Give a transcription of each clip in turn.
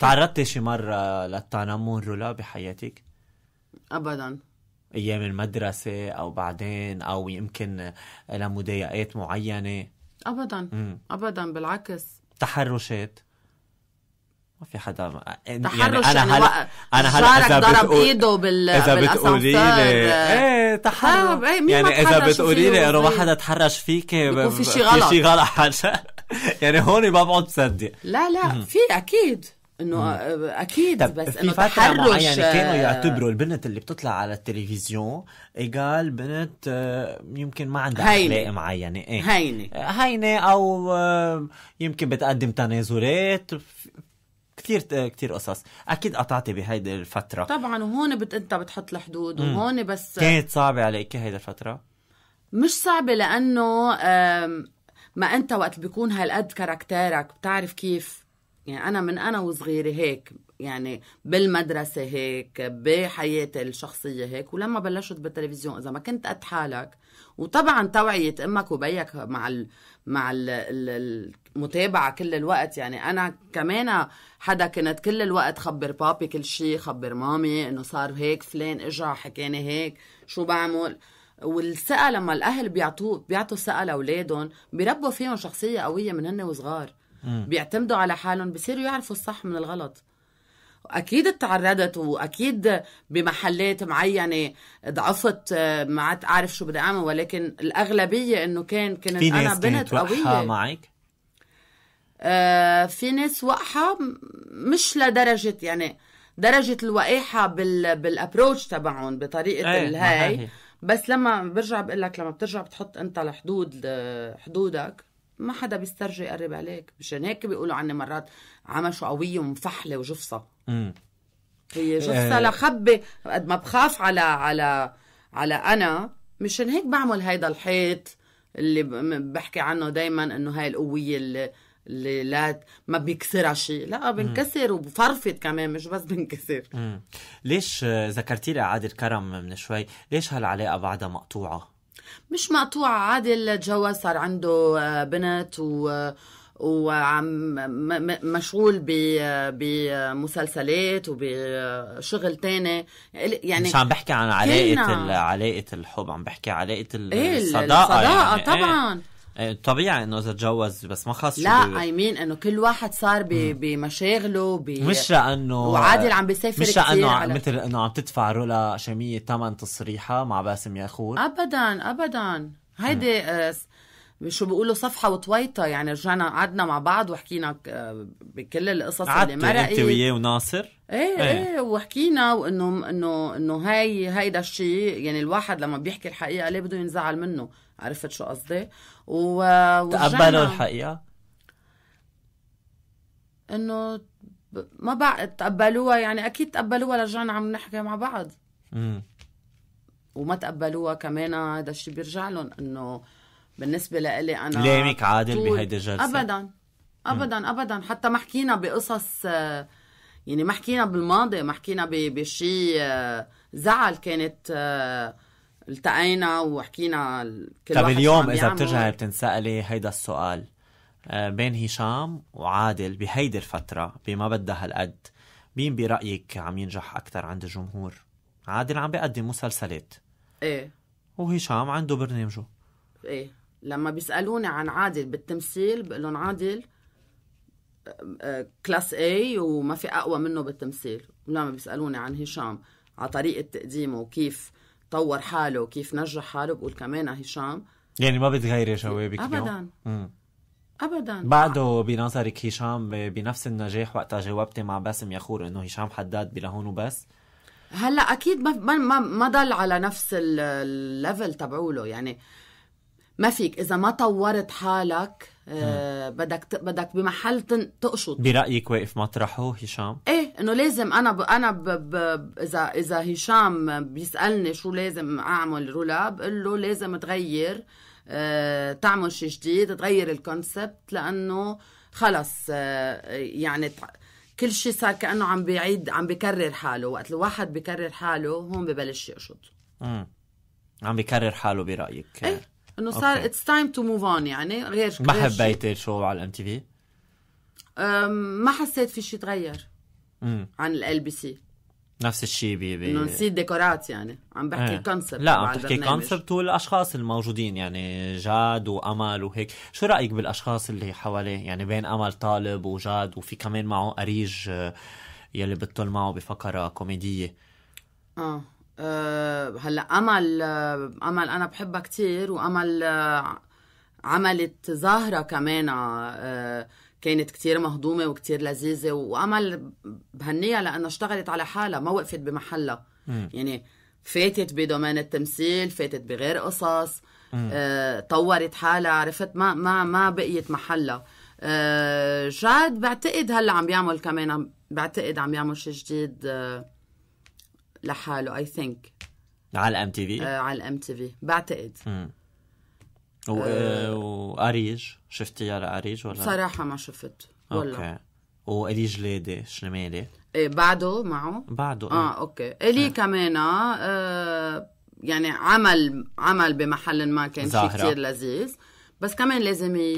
تعرضتي شي مرة للتنمر رولا بحياتك؟ أبدا أيام المدرسة أو بعدين أو يمكن لمضايقات معينة أبدا مم. أبدا بالعكس تحرشات ما في حدا يعني تحرش يعني انا هلا انا هلا اذا ضرب ايده بال اذا بتقولي لي ايه تحرش آه، ايه مين يعني اذا بتقولي لي انه ما حدا تحرش فيك في شي غلط في شي غلط يعني هون ما بقعد بصدق لا لا في اكيد انه اكيد بس انه فتره معينه كانوا آه، يعتبروا البنت اللي بتطلع على التلفزيون ايجال بنت آه، يمكن ما عندها اخلاق معينه ايه هينه آه، هينه او يمكن بتقدم تنازلات كثير كثير قصص اكيد قطعتي بهيدي الفتره طبعا وهون بت انت بتحط الحدود وهون بس كانت صعبه عليك هيدي الفتره مش صعبه لانه ما انت وقت بيكون هالقد كاركتيرك بتعرف كيف يعني أنا من أنا وصغيرة هيك يعني بالمدرسة هيك بحياتي الشخصية هيك ولما بلشت بالتلفزيون إذا ما كنت قد حالك وطبعا توعية أمك وبيك مع الـ مع الـ المتابعة كل الوقت يعني أنا كمان حدا كنت كل الوقت خبر بابي كل شيء خبر مامي إنه صار هيك فلان إجا حكاني هيك شو بعمل والثقة لما الأهل بيعطوه بيعطوا ثقة لأولادهم بيربوا فيهم شخصية قوية من هن وصغار بيعتمدوا على حالهم بصيروا يعرفوا الصح من الغلط اكيد تعرضت واكيد بمحلات معينه ضعفت آه، ما عاد اعرف شو بدي اعمل ولكن الاغلبيه انه كان كنت في ناس انا بنت قويه معك آه في ناس وقحه مش لدرجه يعني درجه الوقاحه بال بالابروتش تبعهم بطريقه أيه الهاي بس لما برجع بقول لك لما بترجع بتحط انت الحدود آه، حدودك ما حدا بيسترجي يقرب عليك مشان هيك بيقولوا عني مرات عمشوا قوية ومفحلة وجفصة امم هي جفصة آه. لخبة قد ما بخاف على على على أنا مشان هيك بعمل هيدا الحيط اللي بحكي عنه دايما انه هاي القوية اللي اللي لا ما بيكسرها شيء لا بنكسر وبفرفط كمان مش بس بنكسر مم. ليش ذكرتي لي عادل كرم من شوي ليش هالعلاقه بعدها مقطوعه مش مقطوعة عادل تجوز صار عنده آه، بنت و وعم مشغول بمسلسلات وبشغل تاني يعني مش عم بحكي عن علاقة علاقة الحب عم بحكي علاقة إيه، الصداقة الصداقة يعني إيه. طبعا ايه آه، طبيعي انه اذا تجوز بس ما خاص لا اي مين انه كل واحد صار بمشاغله ب... مش لانه وعادل عم بيسافر مش لانه على... مثل انه عم تدفع رولا شاميه ثمن تصريحها مع باسم ياخور ابدا ابدا هيدي آه، شو بيقولوا صفحه وطويطه يعني رجعنا قعدنا مع بعض وحكينا آه، بكل القصص اللي مرقت انت وياه وناصر ايه ايه, ايه وحكينا وانه انه انه هاي هيدا الشيء يعني الواحد لما بيحكي الحقيقه ليه بده ينزعل منه عرفت شو قصدي؟ و تقبلوا الحقيقه؟ انه ما بقى تقبلوها يعني اكيد تقبلوها رجعنا عم نحكي مع بعض امم وما تقبلوها كمان هذا الشيء بيرجع لهم انه بالنسبه لإلي انا لامك عادل بهيدي الجلسه ابدا ابدا ابدا حتى ما حكينا بقصص آه، يعني ما حكينا بالماضي ما حكينا بشيء آه، زعل كانت آه، التقينا وحكينا كل طب اليوم اذا بترجعي بتنسالي هيدا السؤال بين هشام وعادل بهيدي الفتره بما بدها هالقد مين برايك عم ينجح اكثر عند الجمهور عادل عم بيقدم مسلسلات ايه وهشام عنده برنامجه ايه لما بيسالوني عن عادل بالتمثيل بقول لهم عادل كلاس آه، اي وما في اقوى منه بالتمثيل ولما بيسالوني عن هشام على طريقه تقديمه وكيف طور حاله وكيف نجح حاله بقول كمان هشام يعني ما بتغيري جوابك ابدا ابدا بعده بنظرك هشام بنفس النجاح وقتها جاوبتي مع باسم ياخور انه هشام حداد بلهون وبس هلا اكيد ما ما ما ضل على نفس الليفل تبعوله يعني ما فيك اذا ما طورت حالك آه بدك ت... بدك بمحل تن... تقشط برايك واقف مطرحه هشام ايه انه لازم انا ب... انا ب... ب... اذا اذا هشام بيسالني شو لازم اعمل رولا بقول له لازم تغير آه تعمل شيء جديد تغير الكونسبت لانه خلص آه يعني ت... كل شيء صار كانه عم بيعيد عم بكرر حاله وقت الواحد بكرر حاله هون ببلش يقشط امم عم بكرر حاله برايك ايه انه صار اتس تايم تو موف اون يعني غير ما حبيت الشو على الام تي في ما حسيت في شيء تغير مم. عن ال بي سي نفس الشيء ب بي... انه نسيت ديكورات يعني عم بحكي كونسبت إيه. لا عم تحكي كونسبت والاشخاص الموجودين يعني جاد وامل وهيك شو رايك بالاشخاص اللي حواليه يعني بين امل طالب وجاد وفي كمان معه اريج آه، يلي بتطل معه بفقره كوميديه اه آه، هلا امل آه، امل انا بحبها كثير وامل آه، عملت زهرة كمان كانت كتير مهضومة وكتير لذيذة وأمل بهنيها لأنها اشتغلت على حالها ما وقفت بمحلها يعني فاتت بدومين التمثيل فاتت بغير قصص آه، طورت حالها عرفت ما ما ما بقيت محلها آه، جاد بعتقد هلا عم بيعمل كمان بعتقد عم بيعمل شيء جديد آه لحاله اي ثينك على الام تي في؟ آه، على الام تي في بعتقد امم و... آه... واريج آه، شفتي على اريج ولا؟ صراحة ما شفت والله اوكي واريج ليدي شمالي ايه بعده معه؟ بعده اه إيه. اوكي الي آه. كمان آه يعني عمل عمل بمحل ما كان شيء كثير لذيذ بس كمان لازم ي...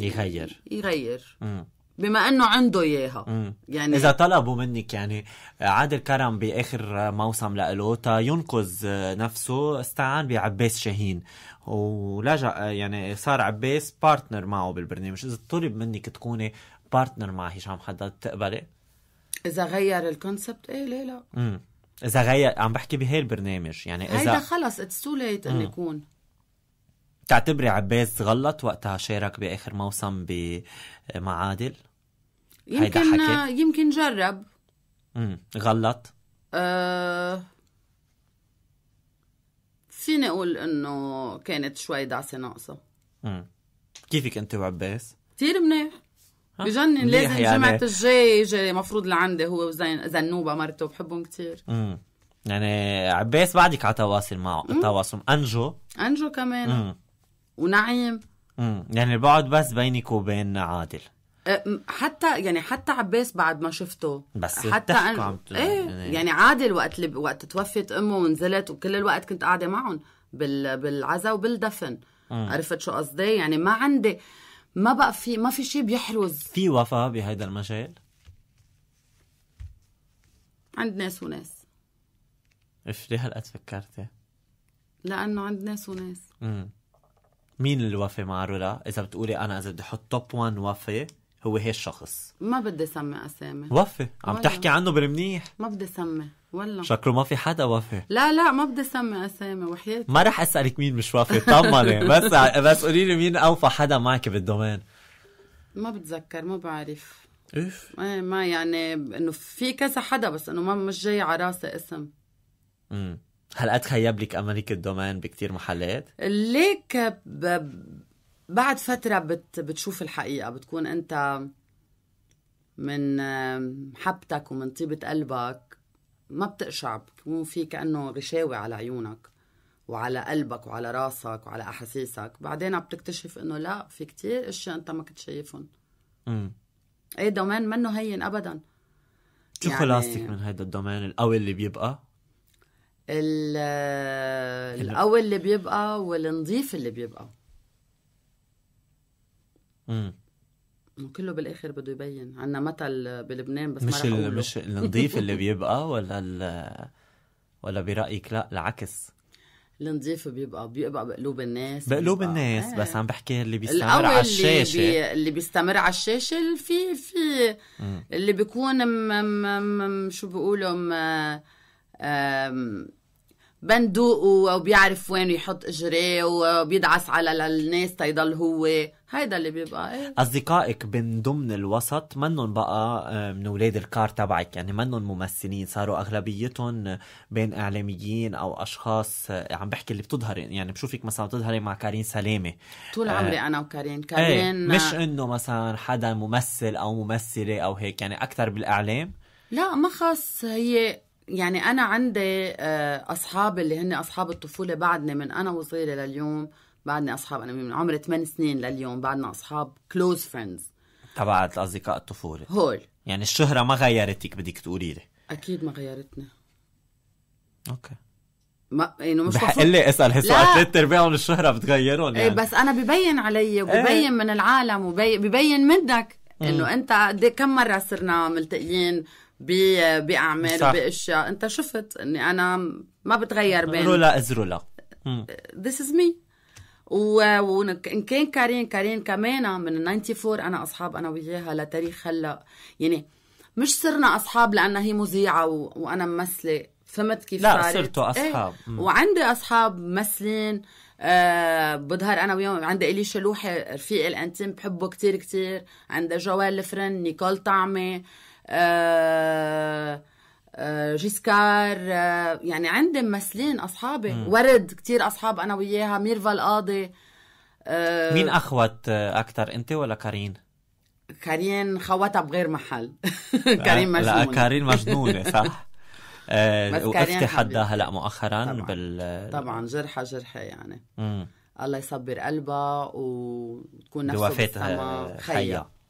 يغير يغير مم. بما انه عنده اياها يعني اذا طلبوا منك يعني عادل كرم باخر موسم له ينقذ نفسه استعان بعباس شاهين ولجأ يعني صار عباس بارتنر معه بالبرنامج اذا طلب منك تكوني بارتنر مع هشام حداد تقبلي اذا غير الكونسبت ايه ليه لا مم. اذا غير عم بحكي بهي البرنامج يعني اذا هيدا خلص اتس تو ليت اني اكون تعتبري عباس غلط وقتها شارك باخر موسم مع عادل؟ يمكن يمكن جرب امم غلط أه فيني اقول انه كانت شوي دعسه ناقصه امم كيفك انت وعباس؟ كثير منيح بجنن لازم يعني. جمعة الجاي جاي مفروض لعندي هو وزين زنوبه مرته بحبهم كثير امم يعني عباس بعدك على تواصل معه تواصل انجو انجو كمان مم. ونعيم امم يعني البعد بس بينك وبين عادل حتى يعني حتى عباس بعد ما شفته بس حتى أن... إيه،, ايه يعني عادل وقت اللي... وقت توفيت امه ونزلت وكل الوقت كنت قاعده معهم بال... بالعزا وبالدفن مم. عرفت شو قصدي يعني ما عندي ما بقى في ما في شيء بيحرز في وفاء بهيدا المجال عند ناس وناس اف ليه هالقد فكرتي؟ لانه عند ناس وناس امم مين الوفي مع رولا اذا بتقولي انا اذا بدي احط توب 1 وفي هو هي الشخص ما بدي سمي اسامي وفي عم ولا. تحكي عنه بالمنيح ما بدي سمي والله شكله ما في حدا وفي لا لا ما بدي سمي اسامي وحياتي ما رح اسالك مين مش وفي طمني بس بس قولي لي مين اوفى حدا معك بالدومين ما بتذكر ما بعرف اف ايه ما يعني انه في كذا حدا بس انه ما مش جاي على راسي اسم امم هل اتخيب لك امريكا الدومين بكتير محلات؟ ليك ب... بعد فترة بت... بتشوف الحقيقة بتكون انت من حبتك ومن طيبة قلبك ما بتقشع بتكون في كأنه غشاوة على عيونك وعلى قلبك وعلى راسك وعلى أحاسيسك بعدين بتكتشف انه لا في كتير اشياء انت ما كنت شايفهم امم ايه دومين منه هين ابدا شو يعني... خلاصتك من هيدا الدومين القوي اللي بيبقى؟ القوي اللي بيبقى والنظيف اللي بيبقى امم كله بالاخر بده يبين عندنا مثل بلبنان بس مش ما مش النظيف اللي بيبقى ولا ال ولا برايك لا العكس النظيف بيبقى بيبقى بقلوب الناس بقلوب بيبقى. الناس آه. بس عم بحكي اللي بيستمر على الشاشه اللي, بي... اللي بيستمر على الشاشه في في اللي بيكون م... م... م... شو بيقولوا م... بندوقه وبيعرف وين يحط اجريه وبيدعس على الناس تيضل هو هيدا اللي بيبقى ايه؟ اصدقائك من ضمن الوسط منهم بقى آه، من اولاد الكار تبعك يعني منهم ممثلين صاروا اغلبيتهم بين اعلاميين او اشخاص آه، عم بحكي اللي بتظهري يعني بشوفك مثلا بتظهري مع كارين سلامه طول آه، عمري آه انا وكارين كارين ايه مش انه مثلا حدا ممثل او ممثله او هيك يعني اكثر بالاعلام لا ما خص هي يعني انا عندي آه، اصحاب اللي هن اصحاب الطفوله بعدني من انا وصغيره لليوم بعدني اصحاب انا من عمري 8 سنين لليوم بعدنا اصحاب كلوز فريندز تبع اصدقاء الطفوله هول يعني الشهره ما غيرتك بدك تقولي لي اكيد ما غيرتني اوكي ما انه يعني مش بحق لي اسال هسه ثلاث ارباع من الشهره بتغيرهم إيه، يعني. بس انا ببين علي إيه. وببين ايه. من العالم وببين منك انه انت قد كم مره صرنا ملتقيين باعمال باشياء انت شفت اني انا ما بتغير بين رولا از رولا ذس از مي وان كان كارين كارين كمان من 94 انا اصحاب انا وياها لتاريخ هلا يعني مش صرنا اصحاب لانها هي مذيعه و... وانا ممثله فهمت كيف لا صرتوا إيه. اصحاب ايه. وعندي اصحاب ممثلين آه بظهر انا وياهم عندي الي شلوحي رفيقي الانتيم بحبه كتير كتير عندي جوال الفرن نيكول طعمه آه آه، آه، جيسكار آه، يعني عندي ممثلين اصحابي مم. ورد كتير اصحاب انا وياها ميرفا القاضي مين اخوت اكثر انت ولا كارين؟ كارين خواتها بغير محل كارين مجنونه لا كارين مجنونه صح وقفتي حدا هلا مؤخرا طبعا. بال طبعا جرحة جرحة يعني مم. الله يصبر قلبها وتكون نفسها بوفاة خيا